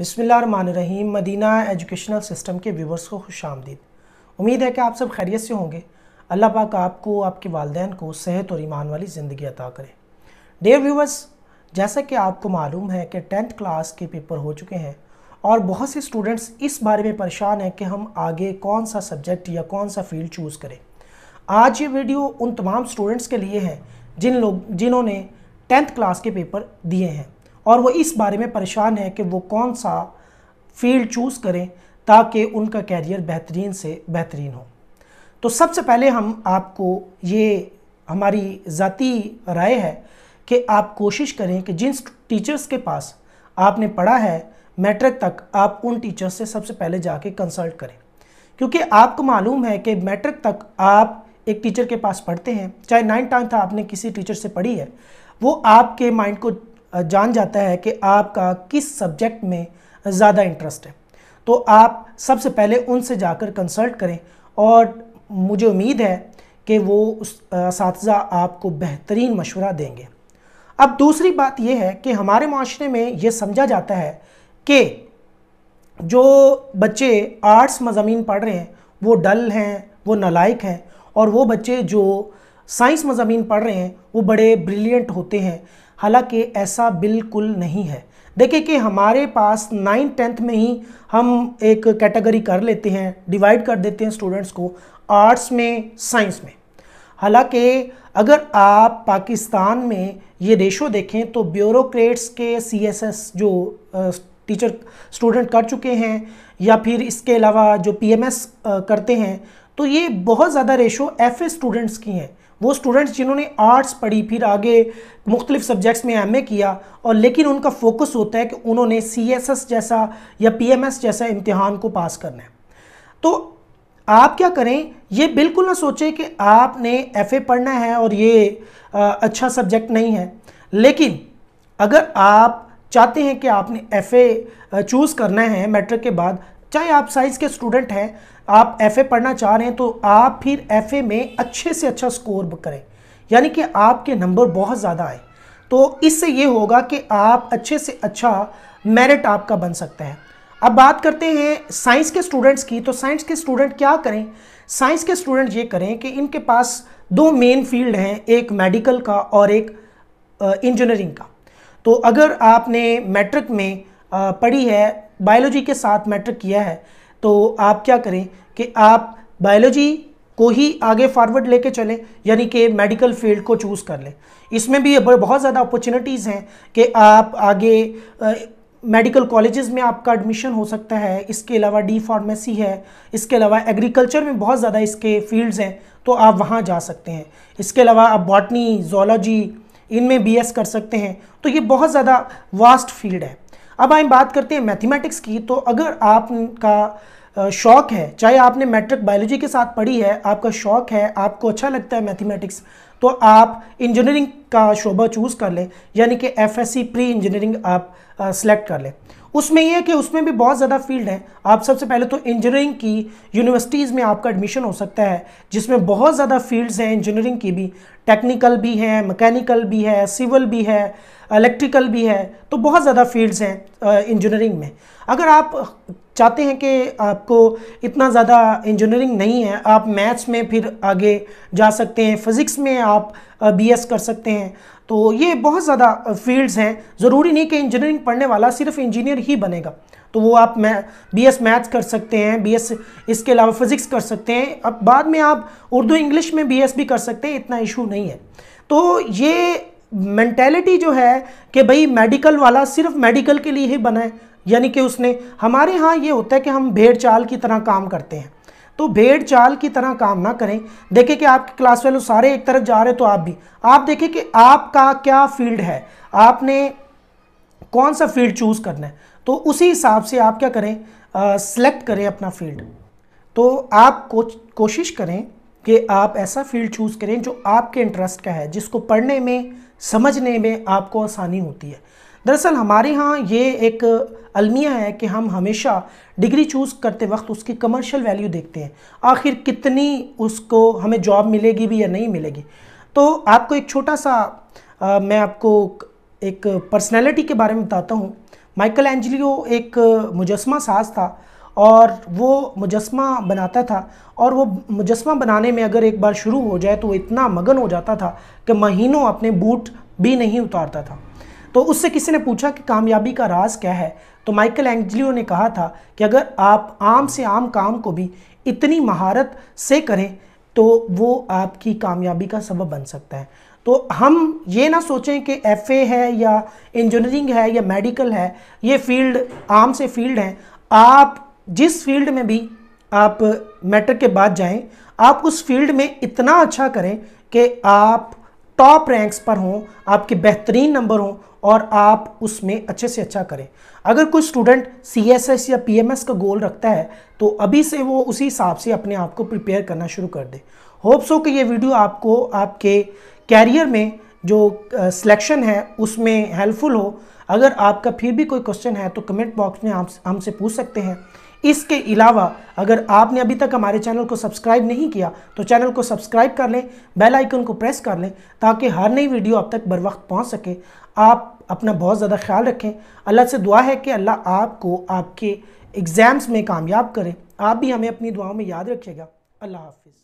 बसमीम Madina educational system के viewers को खुश आमदीद उम्मीद है कि आप सब खैरियत से होंगे अल्लाह पाक आपको आपके वालदेन को सेहत और ईमान वाली ज़िंदगी अता करे डेयर व्यूवर्स जैसा कि आपको मालूम है कि टेंथ क्लास के पेपर हो चुके हैं और बहुत से स्टूडेंट्स इस बारे में परेशान हैं कि हम आगे कौन सा सब्जेक्ट या कौन सा फील्ड चूज़ करें आज ये वीडियो उन तमाम स्टूडेंट्स के लिए है जिन लोग जिन्होंने टेंथ क्लास के पेपर दिए हैं और वो इस बारे में परेशान है कि वो कौन सा फील्ड चूज़ करें ताकि उनका कैरियर बेहतरीन से बेहतरीन हो तो सबसे पहले हम आपको ये हमारी ज़ाती राय है कि आप कोशिश करें कि जिन टीचर्स के पास आपने पढ़ा है मैट्रिक तक आप उन टीचर्स से सबसे पहले जाके कंसल्ट करें क्योंकि आपको मालूम है कि मैट्रिक तक आप एक टीचर के पास पढ़ते हैं चाहे नाइन्थ टेंथ आपने किसी टीचर से पढ़ी है वो आपके माइंड को जान जाता है कि आपका किस सब्जेक्ट में ज़्यादा इंटरेस्ट है तो आप सबसे पहले उनसे जाकर कंसल्ट करें और मुझे उम्मीद है कि वो उस आपको बेहतरीन मशवरा देंगे अब दूसरी बात यह है कि हमारे माशरे में ये समझा जाता है कि जो बच्चे आर्ट्स मजामी पढ़ रहे हैं वो डल हैं वो नलायक हैं और वो बच्चे जो साइंस मजामी पढ़ रहे हैं वो बड़े ब्रिलियंट होते हैं हालांकि ऐसा बिल्कुल नहीं है देखिए कि हमारे पास नाइन टेंथ में ही हम एक कैटेगरी कर लेते हैं डिवाइड कर देते हैं स्टूडेंट्स को आर्ट्स में साइंस में हालांकि अगर आप पाकिस्तान में ये रेशो देखें तो ब्यूरोक्रेट्स के सीएसएस जो टीचर स्टूडेंट कर चुके हैं या फिर इसके अलावा जो पीएमएस करते हैं तो ये बहुत ज़्यादा रेशो एफ स्टूडेंट्स की हैं वो स्टूडेंट्स जिन्होंने आर्ट्स पढ़ी फिर आगे मुख्तलिफ सब्जेक्ट्स में एम किया और लेकिन उनका फोकस होता है कि उन्होंने सी जैसा या पी जैसा इम्तहान को पास करना है तो आप क्या करें ये बिल्कुल ना सोचें कि आपने एफ़ पढ़ना है और ये आ, अच्छा सब्जेक्ट नहीं है लेकिन अगर आप चाहते हैं कि आपने एफ़ चूज़ करना है मैट्रिक के बाद चाहे आप साइंस के स्टूडेंट हैं आप एफ पढ़ना चाह रहे हैं तो आप फिर एफ में अच्छे से अच्छा स्कोर करें यानी कि आपके नंबर बहुत ज़्यादा आए तो इससे ये होगा कि आप अच्छे से अच्छा मेरिट आपका बन सकता है अब बात करते हैं साइंस के स्टूडेंट्स की तो साइंस के स्टूडेंट क्या करें साइंस के स्टूडेंट ये करें कि इनके पास दो मेन फील्ड हैं एक मेडिकल का और एक इंजीनियरिंग का तो अगर आपने मैट्रिक में पढ़ी है बायोलॉजी के साथ मैट्रिक किया है तो आप क्या करें कि आप बायोलॉजी को ही आगे फॉरवर्ड लेके चलें यानी कि मेडिकल फील्ड को चूज़ कर लें इसमें भी बहुत ज़्यादा अपॉर्चुनिटीज़ हैं कि आप आगे मेडिकल कॉलेजेस में आपका एडमिशन हो सकता है इसके अलावा डी फार्मेसी है इसके अलावा एग्रीकल्चर में बहुत ज़्यादा इसके फील्ड्स हैं तो आप वहाँ जा सकते हैं इसके अलावा आप बॉटनी जोलॉजी इनमें बी कर सकते हैं तो ये बहुत ज़्यादा वास्ट फील्ड है अब हम बात करते हैं मैथमेटिक्स की तो अगर आपका शौक है चाहे आपने मैट्रिक बायोलॉजी के साथ पढ़ी है आपका शौक है आपको अच्छा लगता है मैथमेटिक्स तो आप इंजीनियरिंग का शोबा चूज़ कर लें यानी कि एफएससी प्री इंजीनियरिंग आप सेलेक्ट कर लें उसमें यह कि उसमें भी बहुत ज़्यादा फील्ड है आप सबसे पहले तो इंजीनियरिंग की यूनिवर्सिटीज़ में आपका एडमिशन हो सकता है जिसमें बहुत ज़्यादा फील्ड्स हैं इंजीनियरिंग की भी टेक्निकल भी है मैकेनिकल भी है सिविल भी है इलेक्ट्रिकल भी है तो बहुत ज़्यादा फील्ड्स हैं इंजीनियरिंग में अगर आप चाहते हैं कि आपको इतना ज़्यादा इंजीनियरिंग नहीं है आप मैथ्स में फिर आगे जा सकते हैं फिज़िक्स में आप बीएस कर सकते हैं तो ये बहुत ज़्यादा फील्ड्स हैं ज़रूरी नहीं कि इंजीनियरिंग पढ़ने वाला सिर्फ इंजीनियर ही बनेगा तो वो आप मै बी एस मैथ्स कर सकते हैं बी एस इसके अलावा फिज़िक्स कर सकते हैं अब बाद में आप उर्दू इंग्लिश में बी एस भी कर सकते हैं इतना इशू नहीं है तो ये मैंटेलिटी जो है कि भाई मेडिकल वाला सिर्फ मेडिकल के लिए ही बनाए यानी कि उसने हमारे यहाँ ये होता है कि हम भेड़ चाल की तरह काम करते हैं तो भेड़ चाल की तरह काम ना करें देखें कि आपके क्लास वेलो सारे एक तरफ जा रहे तो आप भी आप देखें कि आपका क्या फील्ड है आपने कौन सा फील्ड चूज़ करना है तो उसी हिसाब से आप क्या करें सेलेक्ट करें अपना फील्ड तो आप को, कोशिश करें कि आप ऐसा फील्ड चूज़ करें जो आपके इंटरेस्ट का है जिसको पढ़ने में समझने में आपको आसानी होती है दरअसल हमारे यहाँ ये एक अलमिया है कि हम हमेशा डिग्री चूज़ करते वक्त उसकी कमर्शियल वैल्यू देखते हैं आखिर कितनी उसको हमें जॉब मिलेगी भी या नहीं मिलेगी तो आपको एक छोटा सा आ, मैं आपको एक पर्सनैलिटी के बारे में बताता हूँ माइकल एंजलियो एक मुजस्मा साज था और वो मुजस्मा बनाता था और वो मुजस्मा बनाने में अगर एक बार शुरू हो जाए तो वो इतना मगन हो जाता था कि महीनों अपने बूट भी नहीं उतारता था तो उससे किसी ने पूछा कि कामयाबी का राज क्या है तो माइकल एंजलियो ने कहा था कि अगर आप आम से आम काम को भी इतनी महारत से करें तो वो आपकी कामयाबी का सबब बन सकता है तो हम ये ना सोचें कि एफ है या इंजीनियरिंग है या मेडिकल है ये फील्ड आम से फील्ड हैं आप जिस फील्ड में भी आप मैट्रिक के बाद जाएं आप उस फील्ड में इतना अच्छा करें कि आप टॉप रैंक्स पर हों आपके बेहतरीन नंबर हों और आप उसमें अच्छे से अच्छा करें अगर कोई स्टूडेंट सी एस एस या पी एम एस का गोल रखता है तो अभी से वो उसी हिसाब से अपने आप को प्रिपेयर करना शुरू कर दे होप्स हो कि ये वीडियो आपको आपके कैरियर में जो सिलेक्शन है उसमें हेल्पफुल हो अगर आपका फिर भी कोई क्वेश्चन है तो कमेंट बॉक्स में आप हमसे पूछ सकते हैं इसके अलावा अगर आपने अभी तक हमारे चैनल को सब्सक्राइब नहीं किया तो चैनल को सब्सक्राइब कर लें बेल आइकन को प्रेस कर लें ताकि हर नई वीडियो आप तक बर वक्त पहुँच सके आप अपना बहुत ज़्यादा ख्याल रखें अल्लाह से दुआ है कि अल्लाह आपको आपके एग्ज़ाम्स में कामयाब करें आप भी हमें अपनी दुआओं में याद रखिएगा अल्लाह हाफिज़